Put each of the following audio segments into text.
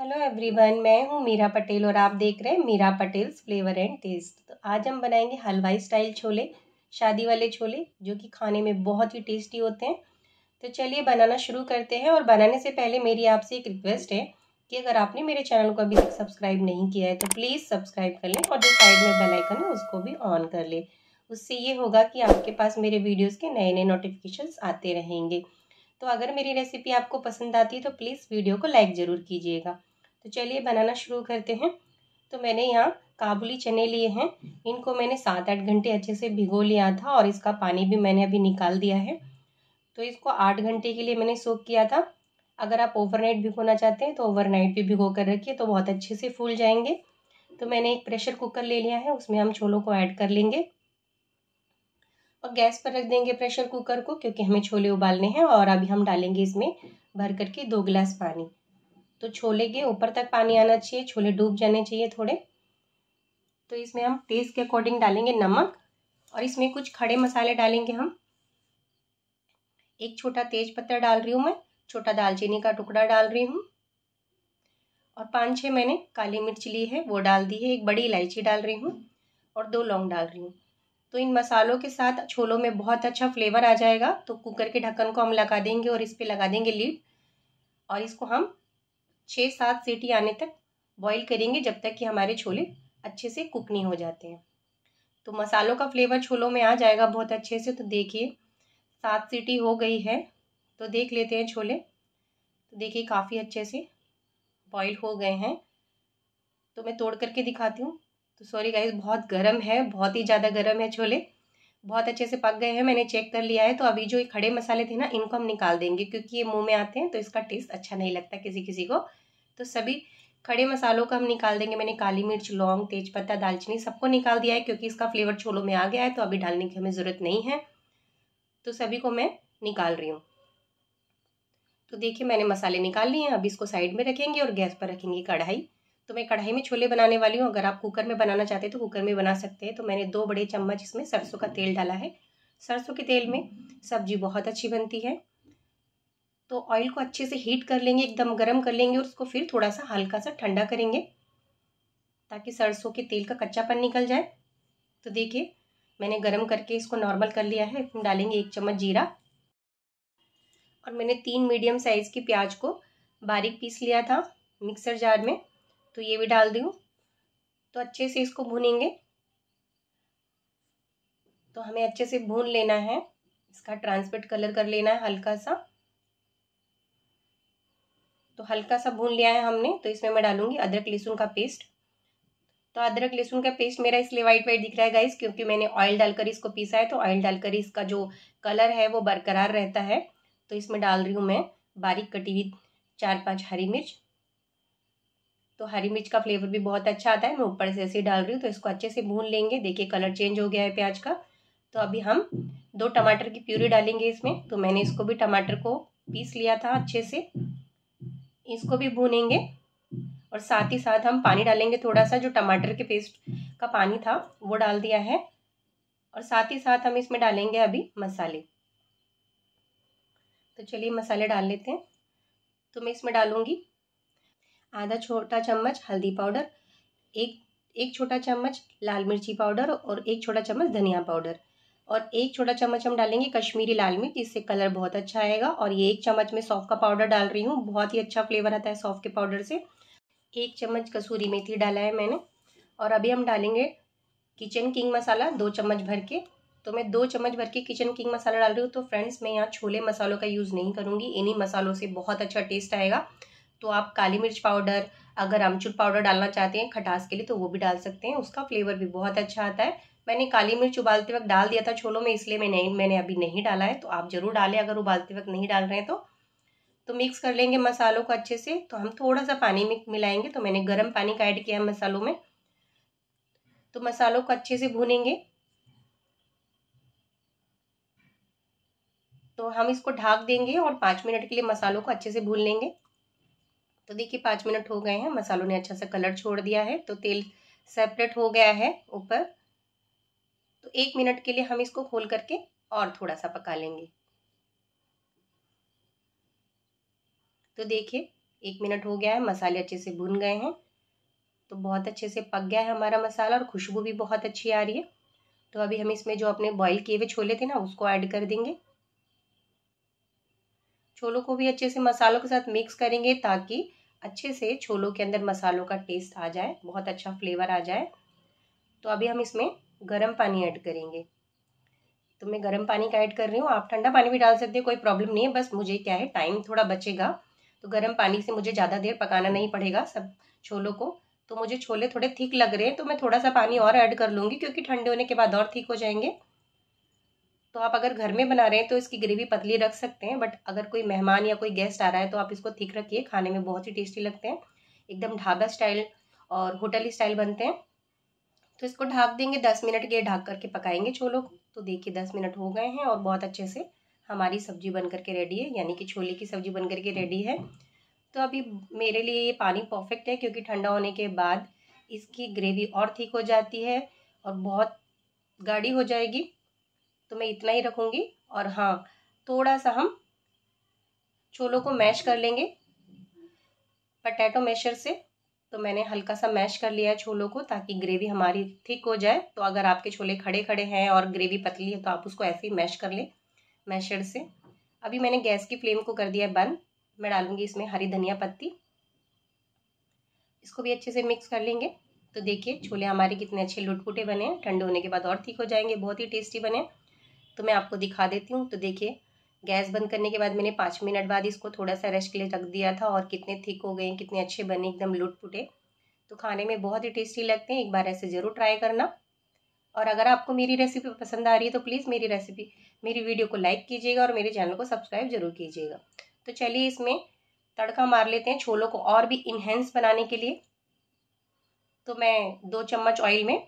hello everyone मैं हूँ मीरा पटेल और आप देख रहे हैं Meera Patel flavour and taste तो आज हम बनाएंगे हलवाई स्टाइल छोले शादी वाले छोले जो कि खाने में बहुत ही टेस्टी होते हैं तो चलिए बनाना शुरू करते हैं और बनाने से पहले मेरी आपसे एक रिक्वेस्ट है कि अगर आपने मेरे चैनल को अभी तक सब्सक्राइब नहीं किया है तो प्लीज़ सब्सक्राइब कर लें और जो साइड में बेलाइकन है उसको भी ऑन कर लें उससे ये होगा कि आपके पास मेरे वीडियोज़ के नए नए नोटिफिकेशन आते रहेंगे तो अगर मेरी रेसिपी आपको पसंद आती है तो प्लीज़ वीडियो को लाइक ज़रूर कीजिएगा तो चलिए बनाना शुरू करते हैं तो मैंने यहाँ काबुली चने लिए हैं इनको मैंने सात आठ घंटे अच्छे से भिगो लिया था और इसका पानी भी मैंने अभी निकाल दिया है तो इसको आठ घंटे के लिए मैंने सोख किया था अगर आप ओवरनाइट भिगोना चाहते हैं तो ओवरनाइट भी भिगो कर रखिए तो बहुत अच्छे से फूल जाएंगे तो मैंने एक प्रेशर कुकर ले लिया है उसमें हम छोलों को ऐड कर लेंगे और गैस पर रख देंगे प्रेशर कुकर को क्योंकि हमें छोले उबालने हैं और अभी हम डालेंगे इसमें भर करके दो गिलास पानी तो छोले के ऊपर तक पानी आना चाहिए छोले डूब जाने चाहिए थोड़े तो इसमें हम टेस्ट के अकॉर्डिंग डालेंगे नमक और इसमें कुछ खड़े मसाले डालेंगे हम एक छोटा तेज पत्ता डाल रही हूँ मैं छोटा दालचीनी का टुकड़ा डाल रही हूँ और पाँच छः मैंने काली मिर्च ली है वो डाल दी है एक बड़ी इलायची डाल रही हूँ और दो लौंग डाल रही हूँ तो इन मसालों के साथ छोलों में बहुत अच्छा फ्लेवर आ जाएगा तो कुकर के ढक्कन को हम लगा देंगे और इस पर लगा देंगे लीड और इसको हम छः सात सीटी आने तक बॉईल करेंगे जब तक कि हमारे छोले अच्छे से कुक नहीं हो जाते हैं तो मसालों का फ्लेवर छोलों में आ जाएगा बहुत अच्छे से तो देखिए सात सीटी हो गई है तो देख लेते हैं छोले तो देखिए काफ़ी अच्छे से बॉईल हो गए हैं तो मैं तोड़ करके दिखाती हूँ तो सॉरी गाइस बहुत गर्म है बहुत ही ज़्यादा गर्म है छोले बहुत अच्छे से पक गए हैं मैंने चेक कर लिया है तो अभी जो खड़े मसाले थे ना इनको हम निकाल देंगे क्योंकि ये मुंह में आते हैं तो इसका टेस्ट अच्छा नहीं लगता किसी किसी को तो सभी खड़े मसालों का हम निकाल देंगे मैंने काली मिर्च लौंग तेजपत्ता दालचीनी सबको निकाल दिया है क्योंकि इसका फ्लेवर छोलों में आ गया है तो अभी डालने की हमें ज़रूरत नहीं है तो सभी को मैं निकाल रही हूँ तो देखिए मैंने मसाले निकाल लिए हैं अभी इसको साइड में रखेंगे और गैस पर रखेंगे कढ़ाई तो मैं कढ़ाई में छोले बनाने वाली हूँ अगर आप कुकर में बनाना चाहते हैं तो कुकर में बना सकते हैं तो मैंने दो बड़े चम्मच इसमें सरसों का तेल डाला है सरसों के तेल में सब्जी बहुत अच्छी बनती है तो ऑयल को अच्छे से हीट कर लेंगे एकदम गर्म कर लेंगे और उसको फिर थोड़ा सा हल्का सा ठंडा करेंगे ताकि सरसों के तेल का कच्चापन निकल जाए तो देखिए मैंने गर्म करके इसको नॉर्मल कर लिया है हम डालेंगे एक चम्मच जीरा और मैंने तीन मीडियम साइज़ की प्याज को बारीक पीस लिया था मिक्सर जार में तो ये भी डाल दूँ तो अच्छे से इसको भूनेंगे तो हमें अच्छे से भून लेना है इसका ट्रांसपेट कलर कर लेना है हल्का सा तो हल्का सा भून लिया है हमने तो इसमें मैं डालूंगी अदरक लहसुन का पेस्ट तो अदरक लहसुन का पेस्ट मेरा इसलिए वाइट वाइट दिख रहा है गाइस क्योंकि मैंने ऑयल डालकर इसको पीसा है तो ऑयल डालकर इसका जो कलर है वो बरकरार रहता है तो इसमें डाल रही हूँ मैं बारीक कटी हुई चार पाँच हरी मिर्च तो हरी मिर्च का फ्लेवर भी बहुत अच्छा आता है मैं ऊपर से ऐसे डाल रही हूँ तो इसको अच्छे से भून लेंगे देखिए कलर चेंज हो गया है प्याज का तो अभी हम दो टमाटर की प्यूरी डालेंगे इसमें तो मैंने इसको भी टमाटर को पीस लिया था अच्छे से इसको भी भूनेंगे और साथ ही साथ हम पानी डालेंगे थोड़ा सा जो टमाटर के पेस्ट का पानी था वो डाल दिया है और साथ ही साथ हम इसमें डालेंगे अभी मसाले तो चलिए मसाले डाल लेते हैं तो मैं इसमें डालूँगी आधा छोटा चम्मच हल्दी पाउडर एक एक छोटा चम्मच लाल मिर्ची पाउडर और एक छोटा चम्मच धनिया पाउडर और एक छोटा चम्मच हम डालेंगे कश्मीरी लाल मिर्च इससे कलर बहुत अच्छा आएगा और ये एक चम्मच में सौफ़ का पाउडर डाल रही हूँ बहुत ही अच्छा फ्लेवर आता है सौफ़ के पाउडर से एक चम्मच कसूरी मेथी डाला है मैंने और अभी हम डालेंगे किचन किंग मसाला दो चम्मच भर के तो मैं दो चम्मच भर के किचन किंग मसाला डाल रही हूँ तो फ्रेंड्स मैं यहाँ छोले मसालों का यूज़ नहीं करूँगी इन्हीं मसालों से बहुत अच्छा टेस्ट आएगा तो आप काली मिर्च पाउडर अगर अमचूर पाउडर डालना चाहते हैं खटास के लिए तो वो भी डाल सकते हैं उसका फ्लेवर भी बहुत अच्छा आता है मैंने काली मिर्च उबालते वक्त डाल दिया था छोलों में इसलिए मैं नहीं मैंने अभी नहीं डाला है तो आप ज़रूर डालें अगर उबालते वक्त नहीं डाल रहे हैं तो तो मिक्स कर लेंगे मसालों को अच्छे से तो हम थोड़ा सा पानी में मिलाएंगे तो मैंने गर्म पानी का ऐड किया है मसालों में तो मसालों को अच्छे से भूनेंगे तो हम इसको ढाक देंगे और पाँच मिनट के लिए मसालों को अच्छे से भून लेंगे तो देखिए पाँच मिनट हो गए हैं मसालों ने अच्छा सा कलर छोड़ दिया है तो तेल सेपरेट हो गया है ऊपर तो एक मिनट के लिए हम इसको खोल करके और थोड़ा सा पका लेंगे तो देखिए एक मिनट हो गया है मसाले अच्छे से भुन गए हैं तो बहुत अच्छे से पक गया है हमारा मसाला और खुशबू भी बहुत अच्छी आ रही है तो अभी हम इसमें जो अपने बॉईल किए हुए छोले थे ना उसको ऐड कर देंगे छोलों को भी अच्छे से मसालों के साथ मिक्स करेंगे ताकि अच्छे से छोलों के अंदर मसालों का टेस्ट आ जाए बहुत अच्छा फ्लेवर आ जाए तो अभी हम इसमें गर्म पानी ऐड करेंगे तो मैं गर्म पानी का ऐड कर रही हूँ आप ठंडा पानी भी डाल सकते हैं कोई प्रॉब्लम नहीं है बस मुझे क्या है टाइम थोड़ा बचेगा तो गर्म पानी से मुझे ज़्यादा देर पकाना नहीं पड़ेगा सब छोलों को तो मुझे छोले थोड़े थिक लग रहे हैं तो मैं थोड़ा सा पानी और ऐड कर लूँगी क्योंकि ठंडे होने के बाद और ठीक हो जाएंगे तो आप अगर घर में बना रहे हैं तो इसकी ग्रेवी पतली रख सकते हैं बट अगर कोई मेहमान या कोई गेस्ट आ रहा है तो आप इसको थिक रखिए खाने में बहुत ही टेस्टी लगते हैं एकदम ढाबा स्टाइल और होटल स्टाइल बनते हैं तो इसको ढाक देंगे दस मिनट के लिए ढाक करके पकाएंगे छोलों को तो देखिए दस मिनट हो गए हैं और बहुत अच्छे से हमारी सब्जी बन करके रेडी है यानी कि छोले की सब्जी बन करके रेडी है तो अभी मेरे लिए ये पानी परफेक्ट है क्योंकि ठंडा होने के बाद इसकी ग्रेवी और ठीक हो जाती है और बहुत गाढ़ी हो जाएगी तो मैं इतना ही रखूँगी और हाँ थोड़ा सा हम छोलों को मैश कर लेंगे पटैटो मैशर से तो मैंने हल्का सा मैश कर लिया है छोलों को ताकि ग्रेवी हमारी थिक हो जाए तो अगर आपके छोले खड़े खड़े हैं और ग्रेवी पतली है तो आप उसको ऐसे ही मैश कर लें मैशर से अभी मैंने गैस की फ्लेम को कर दिया बंद मैं डालूंगी इसमें हरी धनिया पत्ती इसको भी अच्छे से मिक्स कर लेंगे तो देखिए छोले हमारे कितने अच्छे लुटपुटे बने ठंडे होने के बाद और ठीक हो जाएंगे बहुत ही टेस्टी बने तो मैं आपको दिखा देती हूँ तो देखिए गैस बंद करने के बाद मैंने पाँच मिनट बाद इसको थोड़ा सा रेस्ट के लिए रख दिया था और कितने थिक हो गए कितने अच्छे बने एकदम लुट पुटे तो खाने में बहुत ही टेस्टी लगते हैं एक बार ऐसे ज़रूर ट्राई करना और अगर आपको मेरी रेसिपी पसंद आ रही है तो प्लीज़ मेरी रेसिपी मेरी वीडियो को लाइक कीजिएगा और मेरे चैनल को सब्सक्राइब जरूर कीजिएगा तो चलिए इसमें तड़का मार लेते हैं छोलों को और भी इन्हेंस बनाने के लिए तो मैं दो चम्मच ऑयल में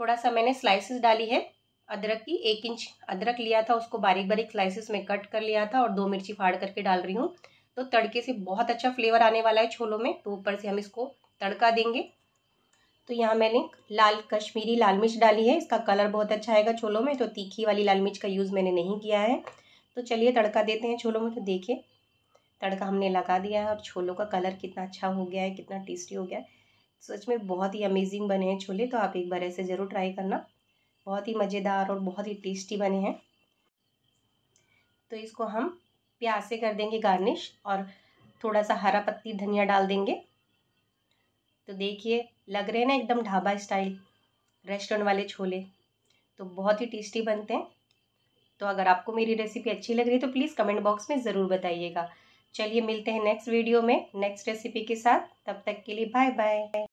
थोड़ा सा मैंने स्लाइसेस डाली है अदरक की एक इंच अदरक लिया था उसको बारीक बारीक स्लाइसिस में कट कर लिया था और दो मिर्ची फाड़ करके डाल रही हूँ तो तड़के से बहुत अच्छा फ्लेवर आने वाला है छोलों में तो ऊपर से हम इसको तड़का देंगे तो यहाँ मैंने लाल कश्मीरी लाल मिर्च डाली है इसका कलर बहुत अच्छा आएगा छोलों में तो तीखी वाली लाल मिर्च का यूज़ मैंने नहीं किया है तो चलिए तड़का देते हैं छोलों में तो देखिए तड़का हमने लगा दिया है और छोलों का कलर कितना अच्छा हो गया है कितना टेस्टी हो गया है सच में बहुत ही अमेजिंग बने हैं छोले तो आप एक बार ऐसे ज़रूर ट्राई करना बहुत ही मज़ेदार और बहुत ही टेस्टी बने हैं तो इसको हम प्याज से कर देंगे गार्निश और थोड़ा सा हरा पत्ती धनिया डाल देंगे तो देखिए लग रहे हैं ना एकदम ढाबा स्टाइल रेस्टोरेंट वाले छोले तो बहुत ही टेस्टी बनते हैं तो अगर आपको मेरी रेसिपी अच्छी लग रही है तो प्लीज़ कमेंट बॉक्स में ज़रूर बताइएगा चलिए मिलते हैं नेक्स्ट वीडियो में नेक्स्ट रेसिपी के साथ तब तक के लिए बाय बाय